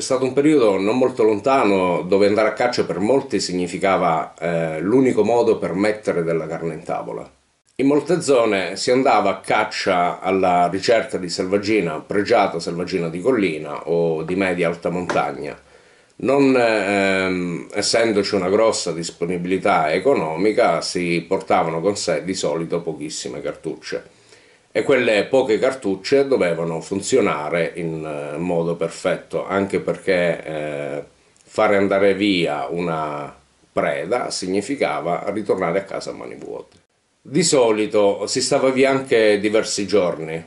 C'è stato un periodo non molto lontano dove andare a caccia per molti significava eh, l'unico modo per mettere della carne in tavola. In molte zone si andava a caccia alla ricerca di selvaggina, pregiata selvaggina di collina o di media alta montagna. Non ehm, essendoci una grossa disponibilità economica, si portavano con sé di solito pochissime cartucce e quelle poche cartucce dovevano funzionare in eh, modo perfetto, anche perché eh, fare andare via una preda significava ritornare a casa a mani vuote. Di solito si stava via anche diversi giorni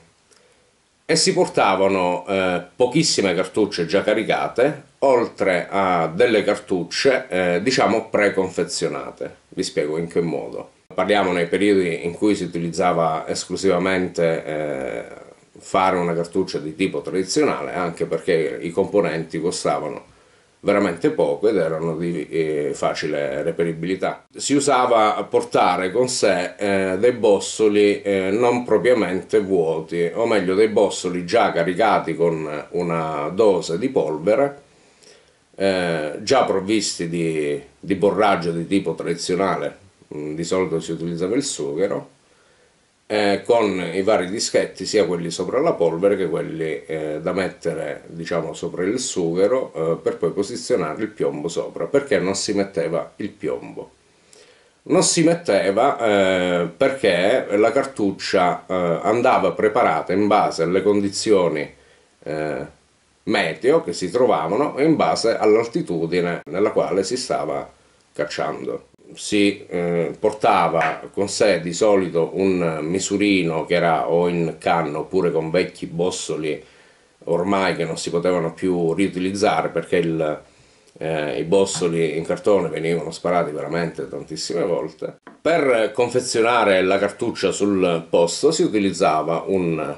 e si portavano eh, pochissime cartucce già caricate, oltre a delle cartucce eh, diciamo preconfezionate. Vi spiego in che modo. Parliamo nei periodi in cui si utilizzava esclusivamente eh, fare una cartuccia di tipo tradizionale, anche perché i componenti costavano veramente poco ed erano di eh, facile reperibilità. Si usava portare con sé eh, dei bossoli eh, non propriamente vuoti, o meglio dei bossoli già caricati con una dose di polvere, eh, già provvisti di, di borraggio di tipo tradizionale Mm, di solito si utilizzava il sughero, eh, con i vari dischetti, sia quelli sopra la polvere che quelli eh, da mettere diciamo sopra il sughero eh, per poi posizionare il piombo sopra, perché non si metteva il piombo. Non si metteva eh, perché la cartuccia eh, andava preparata in base alle condizioni eh, meteo che si trovavano e in base all'altitudine nella quale si stava cacciando si eh, portava con sé di solito un misurino che era o in canna oppure con vecchi bossoli ormai che non si potevano più riutilizzare perché il, eh, i bossoli in cartone venivano sparati veramente tantissime volte. Per confezionare la cartuccia sul posto si utilizzava un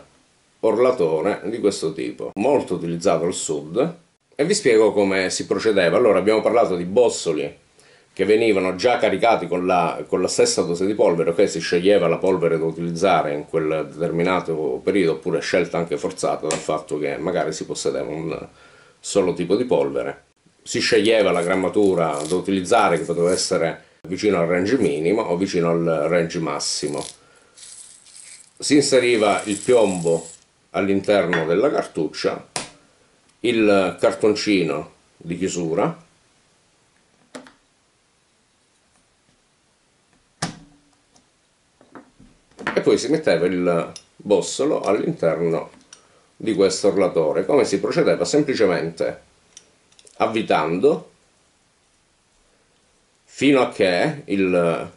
orlatore di questo tipo, molto utilizzato al sud, e vi spiego come si procedeva. Allora abbiamo parlato di bossoli che venivano già caricati con la, con la stessa dose di polvere, ok, si sceglieva la polvere da utilizzare in quel determinato periodo, oppure scelta anche forzata dal fatto che magari si possedeva un solo tipo di polvere. Si sceglieva la grammatura da utilizzare che poteva essere vicino al range minimo o vicino al range massimo. Si inseriva il piombo all'interno della cartuccia, il cartoncino di chiusura poi si metteva il bossolo all'interno di questo orlatore. Come si procedeva? Semplicemente avvitando fino a che il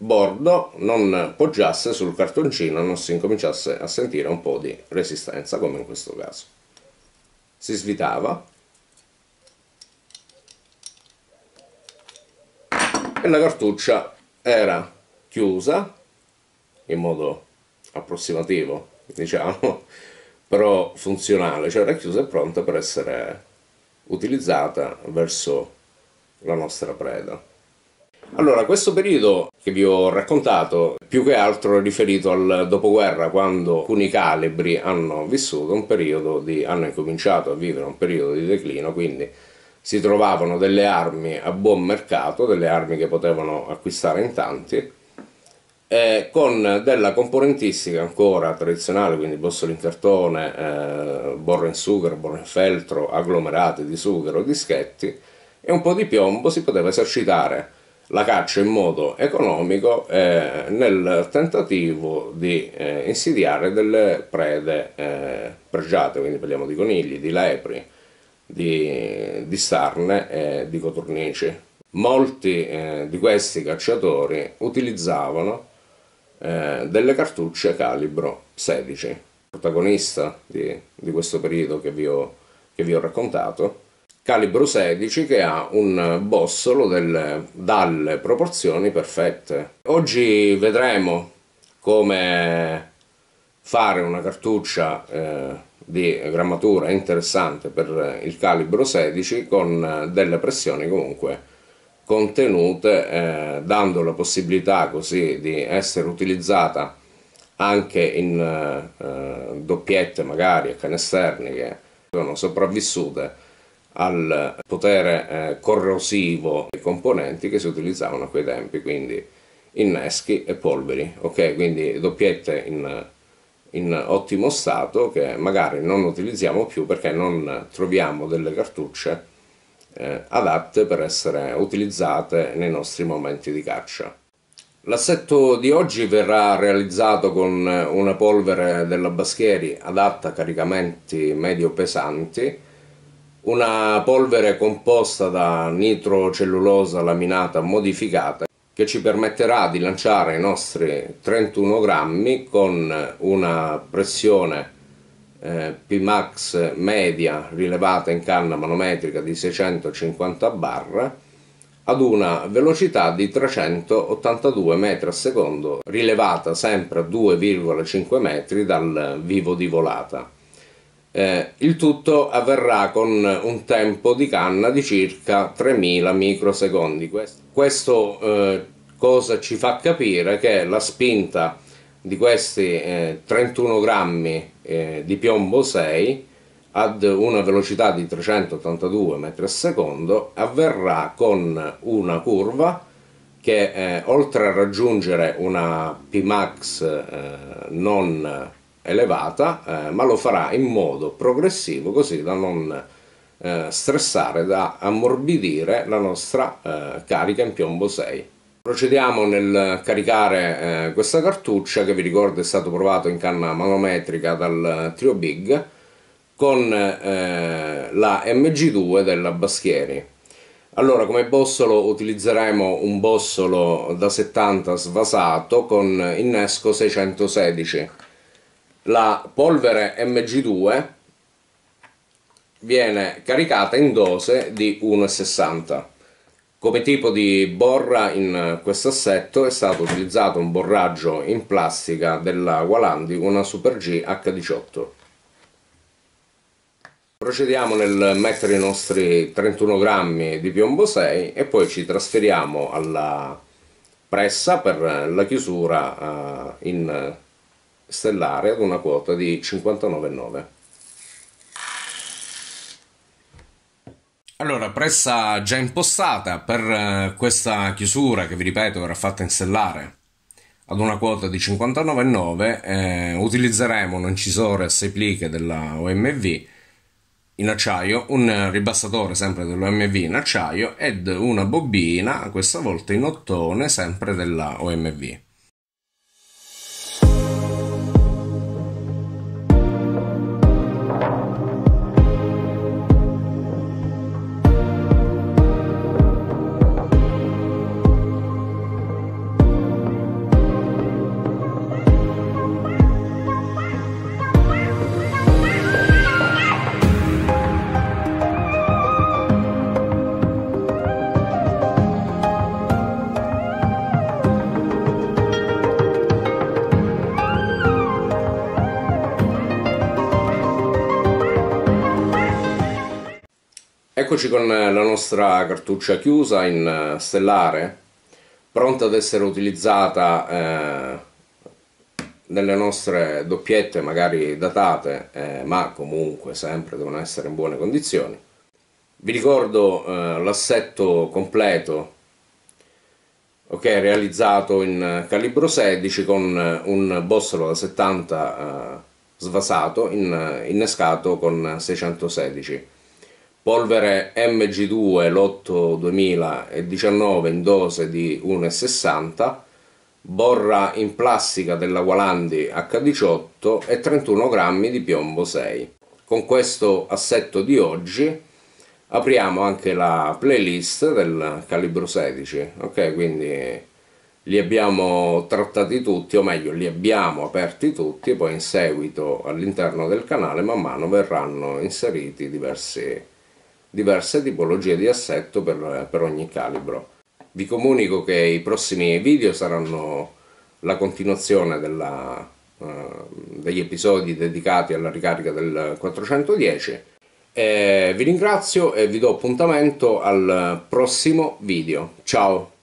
bordo non poggiasse sul cartoncino, non si incominciasse a sentire un po' di resistenza, come in questo caso. Si svitava e la cartuccia era chiusa in modo approssimativo, diciamo, però funzionale, cioè racchiusa e pronta per essere utilizzata verso la nostra preda. Allora, questo periodo che vi ho raccontato più che altro è riferito al dopoguerra, quando alcuni calibri hanno vissuto un periodo di, hanno incominciato a vivere un periodo di declino, quindi si trovavano delle armi a buon mercato, delle armi che potevano acquistare in tanti, eh, con della componentistica ancora tradizionale, quindi bossoli in cartone, eh, borre in sughero, borre in feltro, agglomerati di sughero, dischetti e un po' di piombo si poteva esercitare la caccia in modo economico eh, nel tentativo di eh, insidiare delle prede eh, pregiate, quindi parliamo di conigli, di lepri, di, di sarne e di cotornici. Molti eh, di questi cacciatori utilizzavano eh, delle cartucce calibro 16. Protagonista di, di questo periodo che vi, ho, che vi, ho, raccontato, calibro 16 che ha un bossolo del, dalle proporzioni perfette. Oggi vedremo come fare una cartuccia eh, di grammatura interessante per il calibro 16 con eh, delle pressioni comunque contenute eh, dando la possibilità così di essere utilizzata anche in eh, eh doppiette magari a canesterni che sono sopravvissute al potere eh, corrosivo dei componenti che si utilizzavano a quei tempi, quindi inneschi e polveri, ok? Quindi doppiette in, in ottimo stato che magari non utilizziamo più perché non troviamo delle cartucce eh, adatte per essere utilizzate nei nostri momenti di caccia. L'assetto di oggi verrà realizzato con eh, una polvere della Baschieri adatta a caricamenti medio pesanti, una polvere composta da nitrocellulosa laminata modificata che ci permetterà di lanciare i nostri 31 grammi con una pressione eh, Pmax media rilevata in canna manometrica di 650 bar ad una velocità di 382 metri al secondo, rilevata sempre a 2,5 metri dal vivo di volata. Eh, il tutto avverrà con un tempo di canna di circa 3000 microsecondi. Questo, eh, cosa ci fa capire che la spinta di questi eh, 31 grammi eh, di piombo 6 ad una velocità di 382 metri al secondo avverrà con una curva che eh, oltre a raggiungere una Pmax eh, non elevata eh, ma lo farà in modo progressivo così da non eh, stressare, da ammorbidire la nostra carica in piombo 6 Procediamo nel caricare eh, questa cartuccia che vi ricordo è stato provato in canna manometrica dal eh, Trio Big con eh, la MG2 della Baschieri. Allora come bossolo utilizzeremo un bossolo da 70 svasato con innesco 616. La polvere MG2 viene caricata in dose di 1,60 come tipo di borra in eh, questo assetto è stato utilizzato un borraggio in plastica della Walandi con una Super G H18. Procediamo nel mettere i nostri 31 grammi di piombo 6 e poi ci trasferiamo alla pressa per la chiusura eh, in eh, stellare ad una quota di 59,9. Allora, pressa già impostata per eh, questa chiusura che vi ripeto verrà fatta insellare ad una quota di 59,9 eh, utilizzeremo un incisore a 6 pliche della OMV in acciaio, un ribassatore sempre dell'OMV in acciaio ed una bobina, questa volta in ottone, sempre della OMV. Eccoci con eh, la nostra cartuccia chiusa in eh, stellare, pronta ad essere utilizzata eh, nelle nostre doppiette magari datate, eh, ma comunque sempre devono essere in buone condizioni. Vi ricordo eh, l'assetto completo ok realizzato in eh, calibro 16 con un bossolo da 70 svasato in, innescato con 616 polvere MG2 lotto 2019 in dose di 1,60 borra in plastica della Gualandi H18 e 31 grammi di piombo 6 con questo assetto di oggi apriamo anche la playlist del calibro 16 ok quindi li abbiamo trattati tutti o meglio li abbiamo aperti tutti poi in seguito all'interno del canale man mano verranno inseriti diversi diverse tipologie di assetto per, per ogni calibro. Vi comunico che i prossimi video saranno la continuazione della, eh, degli episodi dedicati alla ricarica del 410 e vi ringrazio e vi do appuntamento al prossimo video ciao